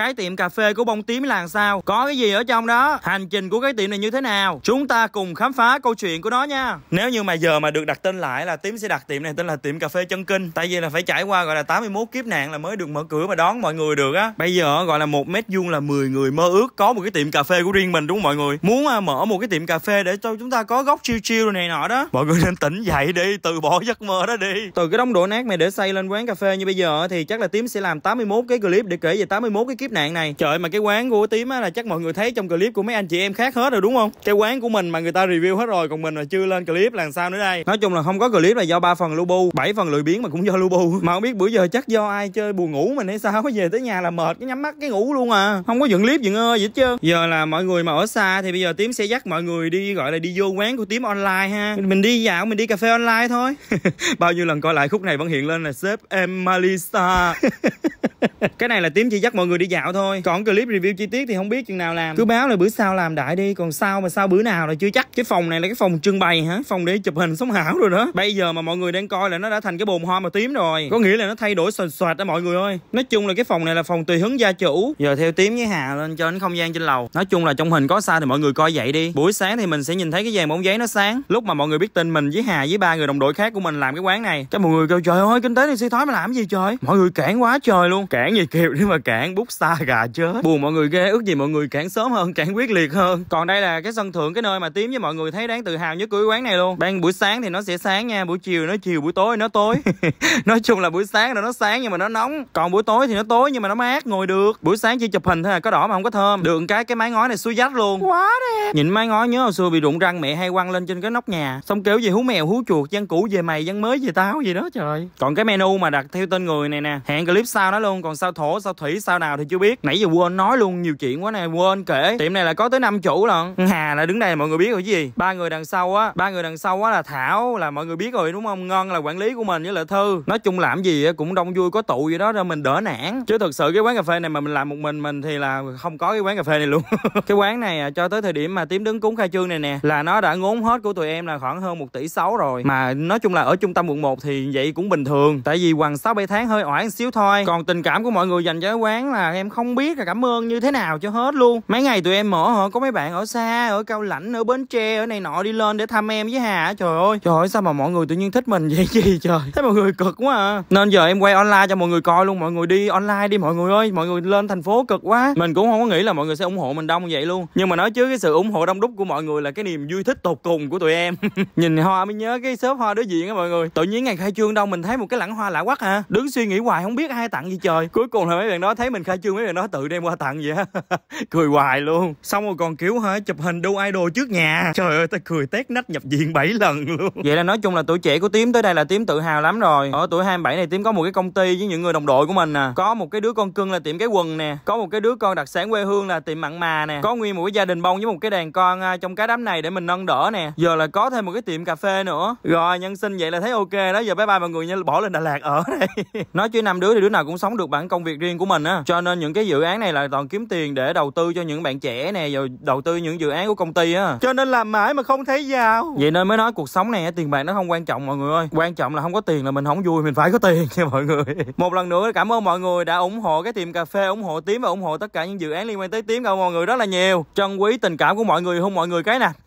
cái tiệm cà phê của bông tím là sao có cái gì ở trong đó hành trình của cái tiệm này như thế nào chúng ta cùng khám phá câu chuyện của nó nha nếu như mà giờ mà được đặt tên lại là tím sẽ đặt tiệm này tên là tiệm cà phê chân kinh tại vì là phải trải qua gọi là 81 kiếp nạn là mới được mở cửa mà đón mọi người được á bây giờ gọi là một mét vuông là 10 người mơ ước có một cái tiệm cà phê của riêng mình đúng không mọi người muốn à, mở một cái tiệm cà phê để cho chúng ta có góc chiêu chiêu này nọ đó mọi người nên tỉnh dậy đi từ bỏ giấc mơ đó đi từ cái đống đổ nát mày để xây lên quán cà phê như bây giờ thì chắc là tím sẽ làm 81 cái clip để kể về 81 cái kiếp kiếp nạn này trời mà cái quán của tím á là chắc mọi người thấy trong clip của mấy anh chị em khác hết rồi đúng không cái quán của mình mà người ta review hết rồi còn mình là chưa lên clip làm sao nữa đây nói chung là không có clip là do ba phần lưu bu bảy phần lười biếng mà cũng do lưu bu mà không biết bữa giờ chắc do ai chơi buồn ngủ mình hay sao về tới nhà là mệt cái nhắm mắt cái ngủ luôn à không có dựng clip dựng ơi gì hết trơn giờ là mọi người mà ở xa thì bây giờ tím sẽ dắt mọi người đi gọi là đi vô quán của tím online ha mình đi dạo mình đi cà phê online thôi bao nhiêu lần coi lại khúc này vẫn hiện lên là sếp em Malisa cái này là tím chỉ dắt mọi người đi dạo dạo thôi còn clip review chi tiết thì không biết chừng nào làm cứ báo là bữa sau làm đại đi còn sao mà sao bữa nào là chưa chắc cái phòng này là cái phòng trưng bày hả phòng để chụp hình sống ảo rồi đó bây giờ mà mọi người đang coi là nó đã thành cái bồn hoa màu tím rồi có nghĩa là nó thay đổi sền sệt đó mọi người ơi nói chung là cái phòng này là phòng tùy hứng gia chủ giờ theo tím với hà lên cho đến không gian trên lầu nói chung là trong hình có sao thì mọi người coi vậy đi buổi sáng thì mình sẽ nhìn thấy cái dàn bóng giấy nó sáng lúc mà mọi người biết tin mình với hà với ba người đồng đội khác của mình làm cái quán này cái mọi người kêu trời ơi kinh tế này suy thoái mà làm gì trời mọi người cản quá trời luôn cản gì kiều nếu mà cản bút xa gà chết buồn mọi người ghê ước gì mọi người cản sớm hơn cản quyết liệt hơn còn đây là cái sân thượng cái nơi mà tím với mọi người thấy đáng tự hào nhất của cái quán này luôn ban buổi sáng thì nó sẽ sáng nha buổi chiều nó chiều buổi tối nó tối nói chung là buổi sáng là nó sáng nhưng mà nó nóng còn buổi tối thì nó tối nhưng mà nó mát ngồi được buổi sáng chỉ chụp hình thôi à có đỏ mà không có thơm đường cái cái mái ngói này xui dách luôn quá đẹp nhìn mái ngói nhớ hồi xưa bị rụng răng mẹ hay quăng lên trên cái nóc nhà xong kêu gì hú mèo hú chuột dân cũ về mày dân mới về táo gì đó trời còn cái menu mà đặt theo tên người này nè hẹn clip sau đó luôn còn sao thổ sao thủy sao nào thì chưa biết nãy giờ quên nói luôn nhiều chuyện quá nè quên kể tiệm này là có tới năm chủ lận hà là đứng đây mọi người biết rồi chứ gì ba người đằng sau á ba người đằng sau á là thảo là mọi người biết rồi đúng không ngân là quản lý của mình với là thư nói chung làm gì cũng đông vui có tụ vậy đó ra mình đỡ nản chứ thực sự cái quán cà phê này mà mình làm một mình mình thì là không có cái quán cà phê này luôn cái quán này à, cho tới thời điểm mà tím đứng cúng khai trương này nè là nó đã ngốn hết của tụi em là khoảng hơn một tỷ sáu rồi mà nói chung là ở trung tâm quận 1 thì vậy cũng bình thường tại vì hoàng sáu bảy tháng hơi oải xíu thôi còn tình cảm của mọi người dành cho cái quán là em không biết là cảm ơn như thế nào cho hết luôn mấy ngày tụi em mở hả có mấy bạn ở xa ở cao lãnh ở bến tre ở này nọ đi lên để thăm em với hà trời ơi trời ơi sao mà mọi người tự nhiên thích mình vậy gì trời thấy mọi người cực quá à nên giờ em quay online cho mọi người coi luôn mọi người đi online đi mọi người ơi mọi người lên thành phố cực quá mình cũng không có nghĩ là mọi người sẽ ủng hộ mình đông vậy luôn nhưng mà nói chứ cái sự ủng hộ đông đúc của mọi người là cái niềm vui thích tột cùng của tụi em nhìn hoa mới nhớ cái shop hoa đối diện á mọi người tự nhiên ngày khai trương đâu mình thấy một cái lẵng hoa lạ quắc hả à. đứng suy nghĩ hoài không biết ai tặng gì trời cuối cùng là mấy bạn đó thấy mình khai trương kêu mấy người nó tự đem qua tặng vậy á cười hoài luôn xong rồi còn kiểu hả chụp hình đu idol trước nhà trời ơi tao cười tét nách nhập viện 7 lần luôn vậy là nói chung là tuổi trẻ của tím tới đây là tím tự hào lắm rồi ở tuổi 27 này tím có một cái công ty với những người đồng đội của mình nè à. có một cái đứa con cưng là tiệm cái quần nè có một cái đứa con đặc sản quê hương là tiệm mặn mà nè có nguyên một cái gia đình bông với một cái đàn con à, trong cái đám này để mình nâng đỡ nè giờ là có thêm một cái tiệm cà phê nữa rồi nhân sinh vậy là thấy ok đó giờ bye bye mọi người nha bỏ lên đà lạt ở đây nói chứ năm đứa thì đứa nào cũng sống được bản công việc riêng của mình á cho nên những cái dự án này là toàn kiếm tiền để đầu tư cho những bạn trẻ nè rồi đầu tư những dự án của công ty á cho nên làm mãi mà không thấy giàu vậy nên mới nói cuộc sống này tiền bạc nó không quan trọng mọi người ơi quan trọng là không có tiền là mình không vui mình phải có tiền nha mọi người một lần nữa cảm ơn mọi người đã ủng hộ cái tiệm cà phê ủng hộ tím và ủng hộ tất cả những dự án liên quan tới tím cảm ơn mọi người rất là nhiều trân quý tình cảm của mọi người hôn mọi người cái nè